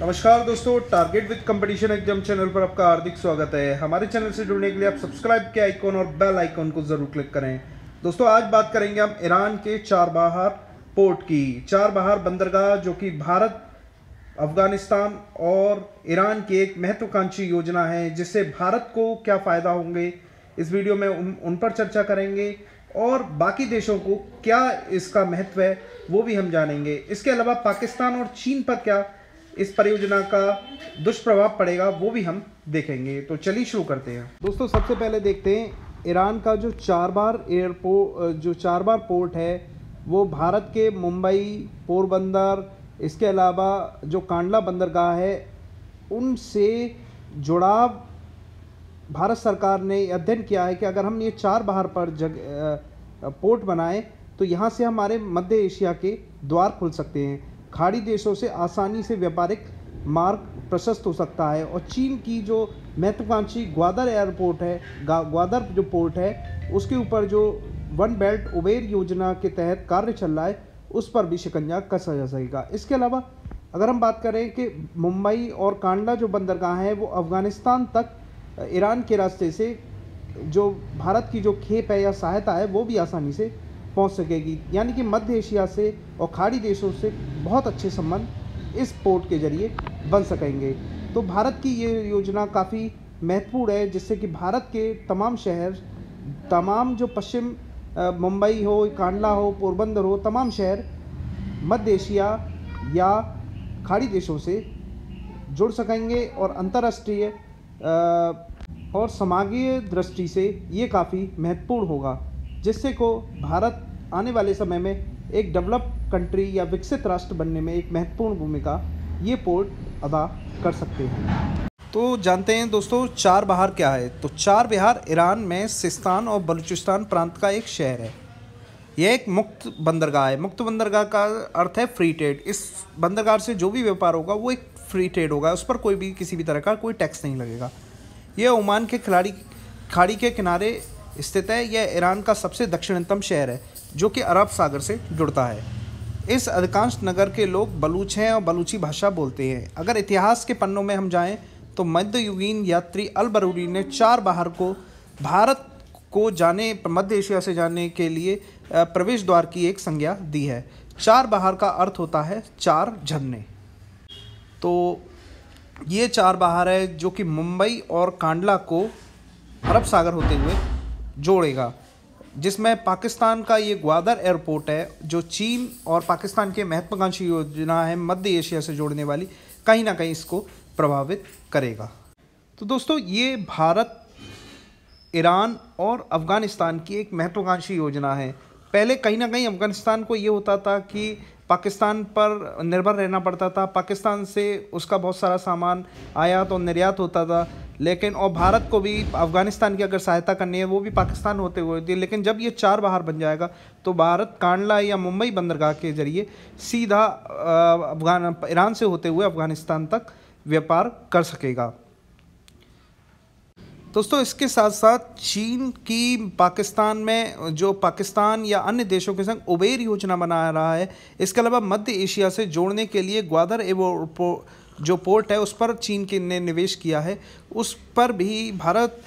नमस्कार दोस्तों target with competition exam channel पर आपका हार्दिक स्वागत है हमारे चैनल से जुड़ने के लिए आप सब्सक्राइब के आइकॉन और बेल आइकॉन को ज़रूर क्लिक करें दोस्तों आज बात करेंगे हम ईरान के चार बहार पोर्ट की चार बहार बंदरगाह जो कि भारत अफगानिस्तान और ईरान की एक महत्वाकांक्षी योजना है जिससे भारत को क्या फ़ायदा होंगे इस वीडियो में उन, उन पर चर्चा करेंगे और बाकी देशों को क्या इसका महत्व है वो भी हम जानेंगे इसके अलावा पाकिस्तान और चीन पर क्या इस परियोजना का दुष्प्रभाव पड़ेगा वो भी हम देखेंगे तो चलिए शुरू करते हैं दोस्तों सबसे पहले देखते हैं ईरान का जो चार बार एयरपोर्ट जो चार बार पोर्ट है वो भारत के मुंबई पोरबंदर इसके अलावा जो कांडला बंदरगाह है उनसे जुड़ाव भारत सरकार ने अध्ययन किया है कि अगर हम ये चार बाहर पर जग पोर्ट बनाएं तो यहाँ से हमारे मध्य एशिया के द्वार खुल सकते हैं खाड़ी देशों से आसानी से व्यापारिक मार्ग प्रशस्त हो सकता है और चीन की जो महत्वाकांक्षी ग्वादर एयरपोर्ट है ग्वादर जो पोर्ट है उसके ऊपर जो वन बेल्ट उबेर योजना के तहत कार्य चल रहा है उस पर भी शिकंजा कसा जा सकेगा इसके अलावा अगर हम बात करें कि मुंबई और कांडला जो बंदरगाह हैं वो अफ़गानिस्तान तक ईरान के रास्ते से जो भारत की जो खेप है या सहायता है वो भी आसानी से पहुंच सकेगी यानी कि मध्य एशिया से और खाड़ी देशों से बहुत अच्छे संबंध इस पोर्ट के ज़रिए बन सकेंगे तो भारत की ये योजना काफ़ी महत्वपूर्ण है जिससे कि भारत के तमाम शहर तमाम जो पश्चिम मुंबई हो कांडला हो पोरबंदर हो तमाम शहर मध्य एशिया या खाड़ी देशों से जुड़ सकेंगे और अंतर्राष्ट्रीय और समागीय दृष्टि से ये काफ़ी महत्वपूर्ण होगा जिससे को भारत आने वाले समय में एक डेवलप कंट्री या विकसित राष्ट्र बनने में एक महत्वपूर्ण भूमिका ये पोर्ट अदा कर सकते हैं तो जानते हैं दोस्तों चार बहार क्या है तो चार बिहार ईरान में सिस्तान और बलूचिस्तान प्रांत का एक शहर है यह एक मुक्त बंदरगाह है मुक्त बंदरगाह का अर्थ है फ्री ट्रेड इस बंदरगाह से जो भी व्यापार होगा वो एक फ्री ट्रेड होगा उस पर कोई भी किसी भी तरह का कोई टैक्स नहीं लगेगा यह ओमान के खिलाड़ी खाड़ी के किनारे स्थित है यह ईरान का सबसे दक्षिणतम शहर है जो कि अरब सागर से जुड़ता है इस अधिकांश नगर के लोग बलूच हैं और बलूची भाषा बोलते हैं अगर इतिहास के पन्नों में हम जाएं तो मध्ययुगीन यात्री अल बरूरी ने चार बाहर को भारत को जाने मध्य एशिया से जाने के लिए प्रवेश द्वार की एक संज्ञा दी है चार बाहर का अर्थ होता है चार झरने तो ये चार बाहर है जो कि मुंबई और कांडला को अरब सागर होते हुए जोड़ेगा जिसमें पाकिस्तान का ये ग्वादर एयरपोर्ट है जो चीन और पाकिस्तान के महत्वाकांक्षी योजना है मध्य एशिया से जोड़ने वाली कहीं ना कहीं इसको प्रभावित करेगा तो दोस्तों ये भारत ईरान और अफ़गानिस्तान की एक महत्वाकांक्षी योजना है पहले कहीं ना कहीं अफ़गानिस्तान को ये होता था कि पाकिस्तान पर निर्भर रहना पड़ता था पाकिस्तान से उसका बहुत सारा सामान आयात और निर्यात होता था लेकिन और भारत को भी अफ़गानिस्तान की अगर सहायता करनी है वो भी पाकिस्तान होते हुए थी लेकिन जब ये चार बाहर बन जाएगा तो भारत कांडला या मुंबई बंदरगाह के ज़रिए सीधा अफगान ईरान से होते हुए अफ़गानिस्तान तक व्यापार कर सकेगा दोस्तों इसके साथ साथ चीन की पाकिस्तान में जो पाकिस्तान या अन्य देशों के संग उबेर योजना बना रहा है इसके अलावा मध्य एशिया से जोड़ने के लिए ग्वादर एवो जो पोर्ट है उस पर चीन के ने निवेश किया है उस पर भी भारत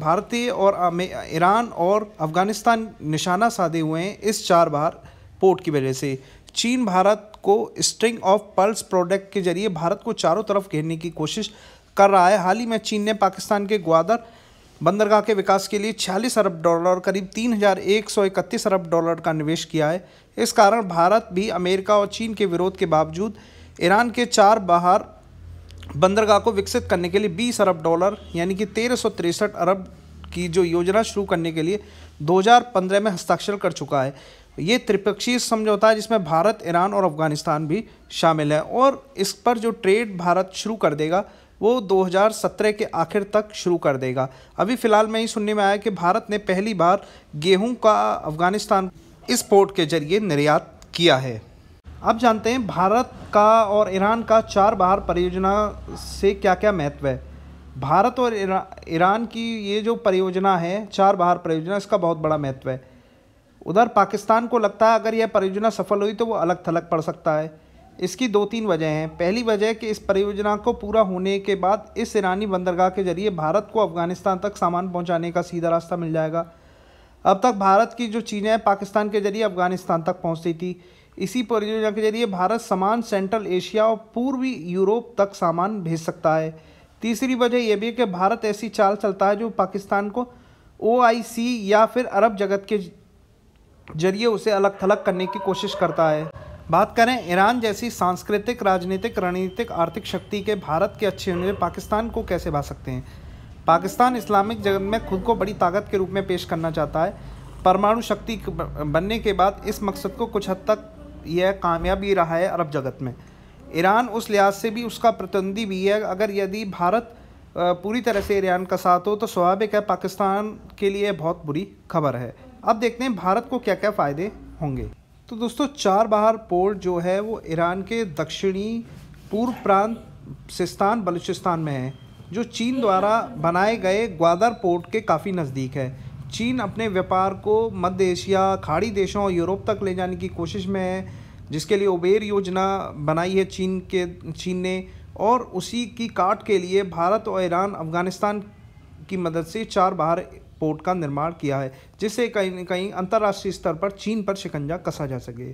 भारतीय और ईरान और अफगानिस्तान निशाना साधे हुए हैं इस चार बार पोर्ट की वजह से चीन भारत को स्ट्रिंग ऑफ पल्स प्रोडक्ट के जरिए भारत को चारों तरफ घेरने की कोशिश कर रहा है हाल ही में चीन ने पाकिस्तान के ग्वादर बंदरगाह के विकास के लिए छियालीस अरब डॉलर और करीब तीन हज़ार एक सौ इकतीस अरब डॉलर का निवेश किया है इस कारण भारत भी अमेरिका और चीन के विरोध के बावजूद ईरान के चार बाहर बंदरगाह को विकसित करने के लिए बीस अरब डॉलर यानी कि तेरह अरब की जो योजना शुरू करने के लिए 2015 में हस्ताक्षर कर चुका है ये त्रिपक्षीय समझौता है जिसमें भारत ईरान और अफगानिस्तान भी शामिल है और इस पर जो ट्रेड भारत शुरू कर देगा वो 2017 के आखिर तक शुरू कर देगा अभी फ़िलहाल में ही सुनने में आया कि भारत ने पहली बार गेहूं का अफगानिस्तान इस पोर्ट के जरिए निर्यात किया है आप जानते हैं भारत का और ईरान का चार बाहर परियोजना से क्या क्या महत्व है भारत और ईरान की ये जो परियोजना है चार बाहर परियोजना इसका बहुत बड़ा महत्व है उधर पाकिस्तान को लगता है अगर यह परियोजना सफल हुई तो वो अलग थलग पड़ सकता है इसकी दो तीन वजह हैं पहली वजह कि इस परियोजना को पूरा होने के बाद इस ईरानी बंदरगाह के जरिए भारत को अफगानिस्तान तक सामान पहुंचाने का सीधा रास्ता मिल जाएगा अब तक भारत की जो चीज़ें पाकिस्तान के जरिए अफगानिस्तान तक पहुंचती थी इसी परियोजना के जरिए भारत सामान सेंट्रल एशिया और पूर्वी यूरोप तक सामान भेज सकता है तीसरी वजह यह भी है कि भारत ऐसी चाल चलता है जो पाकिस्तान को ओ या फिर अरब जगत के जरिए उसे अलग थलग करने की कोशिश करता है बात करें ईरान जैसी सांस्कृतिक राजनीतिक रणनीतिक आर्थिक शक्ति के भारत के अच्छे होने पाकिस्तान को कैसे भा सकते हैं पाकिस्तान इस्लामिक जगत में खुद को बड़ी ताकत के रूप में पेश करना चाहता है परमाणु शक्ति बनने के बाद इस मकसद को कुछ हद तक यह कामयाबी रहा है अरब जगत में ईरान उस लिहाज से भी उसका प्रतिद्वंदी भी है अगर यदि भारत पूरी तरह से ईरान का साथ हो तो स्वाभाविक है पाकिस्तान के लिए बहुत बुरी खबर है अब देखते हैं भारत को क्या क्या फ़ायदे होंगे तो दोस्तों चार बहार पोर्ट जो है वो ईरान के दक्षिणी पूर्व प्रांत सिस्तान बलूचिस्तान में है जो चीन द्वारा बनाए गए ग्वादर पोर्ट के काफ़ी नज़दीक है चीन अपने व्यापार को मध्य एशिया खाड़ी देशों और यूरोप तक ले जाने की कोशिश में है जिसके लिए उबेर योजना बनाई है चीन के चीन ने और उसी की काट के लिए भारत और ईरान अफ़गानिस्तान की मदद से चार बाहर पोर्ट का निर्माण किया है जिससे कहीं ना कहीं अंतर्राष्ट्रीय स्तर पर चीन पर शिकंजा कसा जा सके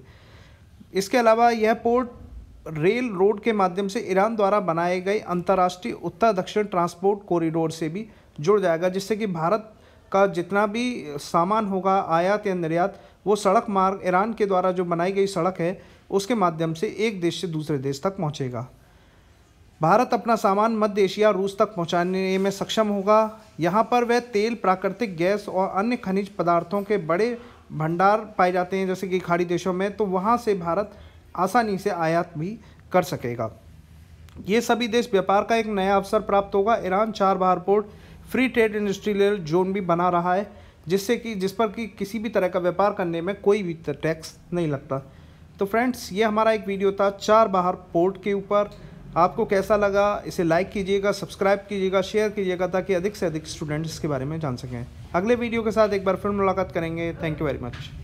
इसके अलावा यह पोर्ट रेल रोड के माध्यम से ईरान द्वारा बनाए गए अंतर्राष्ट्रीय उत्तर दक्षिण ट्रांसपोर्ट कॉरिडोर से भी जुड़ जाएगा जिससे कि भारत का जितना भी सामान होगा आयात या निर्यात वो सड़क मार्ग ईरान के द्वारा जो बनाई गई सड़क है उसके माध्यम से एक देश से दूसरे देश तक पहुँचेगा भारत अपना सामान मध्य एशिया रूस तक पहुंचाने में सक्षम होगा यहाँ पर वह तेल प्राकृतिक गैस और अन्य खनिज पदार्थों के बड़े भंडार पाए जाते हैं जैसे कि खाड़ी देशों में तो वहाँ से भारत आसानी से आयात भी कर सकेगा ये सभी देश व्यापार का एक नया अवसर प्राप्त होगा ईरान चार बार port free trade industrial zone भी बना रहा है जिससे कि जिस पर कि किसी भी तरह का व्यापार करने में कोई भी टैक्स नहीं लगता तो फ्रेंड्स ये हमारा एक वीडियो था चार बहार पोर्ट के ऊपर आपको कैसा लगा इसे लाइक कीजिएगा सब्सक्राइब कीजिएगा शेयर कीजिएगा ताकि अधिक से अधिक स्टूडेंट्स इसके बारे में जान सकें अगले वीडियो के साथ एक बार फिर मुलाकात करेंगे थैंक यू वेरी मच